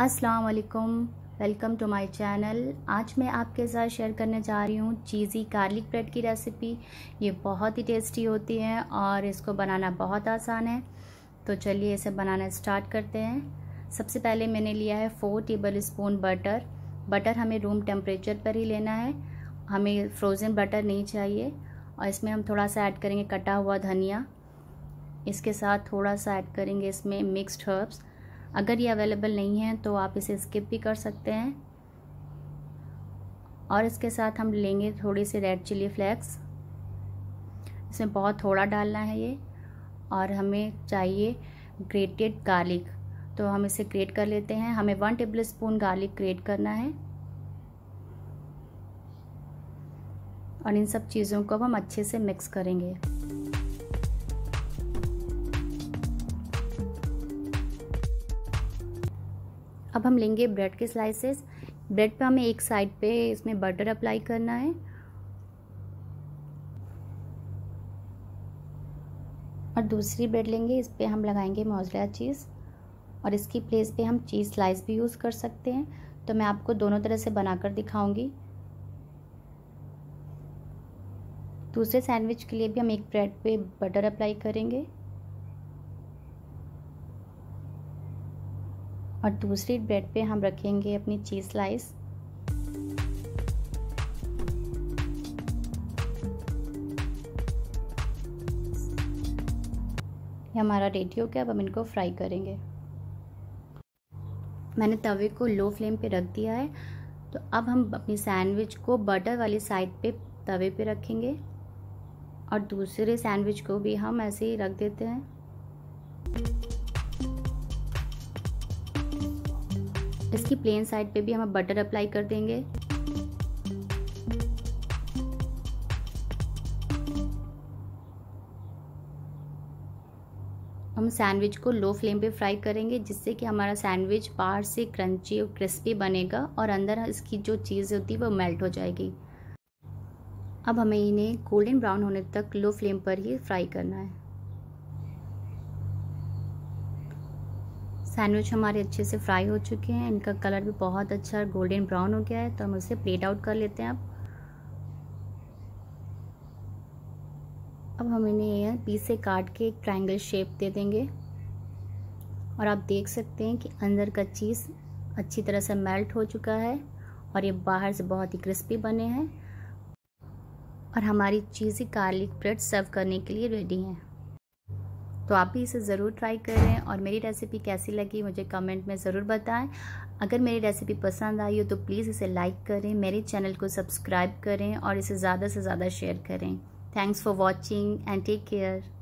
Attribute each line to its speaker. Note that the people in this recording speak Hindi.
Speaker 1: असलकम वेलकम टू माई चैनल आज मैं आपके साथ शेयर करने जा रही हूँ चीज़ी गार्लिक ब्रेड की रेसिपी ये बहुत ही टेस्टी होती है और इसको बनाना बहुत आसान है तो चलिए इसे बनाना स्टार्ट करते हैं सबसे पहले मैंने लिया है four tablespoon butter butter हमें रूम टेम्परेचर पर ही लेना है हमें फ्रोज़न बटर नहीं चाहिए और इसमें हम थोड़ा सा ऐड करेंगे कटा हुआ धनिया इसके साथ थोड़ा सा ऐड करेंगे इसमें मिक्सड हर्ब्स अगर ये अवेलेबल नहीं है तो आप इसे स्किप भी कर सकते हैं और इसके साथ हम लेंगे थोड़ी सी रेड चिली फ्लेक्स इसमें बहुत थोड़ा डालना है ये और हमें चाहिए ग्रेटेड गार्लिक तो हम इसे ग्रेट कर लेते हैं हमें one tablespoon garlic grate करना है और इन सब चीज़ों को अब हम अच्छे से मिक्स करेंगे अब हम लेंगे ब्रेड के स्लाइसेस ब्रेड पे हमें एक साइड पे इसमें बटर अप्लाई करना है और दूसरी ब्रेड लेंगे इस पर हम लगाएंगे मोजरा चीज़ और इसकी प्लेस पे हम चीज़ स्लाइस भी यूज़ कर सकते हैं तो मैं आपको दोनों तरह से बनाकर दिखाऊंगी दूसरे सैंडविच के लिए भी हम एक ब्रेड पे बटर अप्लाई करेंगे और दूसरी ब्रेड पे हम रखेंगे अपनी चीज़ स्लाइस ये हमारा रेडी हो गया अब हम इनको फ्राई करेंगे मैंने तवे को लो फ्लेम पे रख दिया है तो अब हम अपनी सैंडविच को बटर वाली साइड पे तवे पे रखेंगे और दूसरे सैंडविच को भी हम ऐसे ही रख देते हैं इसकी प्लेन साइड पे भी हम बटर अप्लाई कर देंगे हम सैंडविच को लो फ्लेम पे फ्राई करेंगे जिससे कि हमारा सैंडविच बाहर से क्रंची और क्रिस्पी बनेगा और अंदर इसकी जो चीज़ होती है वो मेल्ट हो जाएगी अब हमें इन्हें गोल्डन ब्राउन होने तक लो फ्लेम पर ही फ्राई करना है सैंडविच हमारे अच्छे से फ्राई हो चुके हैं इनका कलर भी बहुत अच्छा गोल्डन ब्राउन हो गया है तो हम इसे प्लेट आउट कर लेते हैं अब अब हम इन्हें यह पीस से काट के एक ट्राइंगल शेप दे देंगे और आप देख सकते हैं कि अंदर का चीज़ अच्छी तरह से मेल्ट हो चुका है और ये बाहर से बहुत ही क्रिस्पी बने हैं और हमारी चीज़ी गार्लिक ब्रेड सर्व करने के लिए रेडी हैं तो आप भी इसे ज़रूर ट्राई करें और मेरी रेसिपी कैसी लगी मुझे कमेंट में ज़रूर बताएं अगर मेरी रेसिपी पसंद आई हो तो प्लीज़ इसे लाइक करें मेरे चैनल को सब्सक्राइब करें और इसे ज़्यादा से ज़्यादा शेयर करें thanks for watching and take care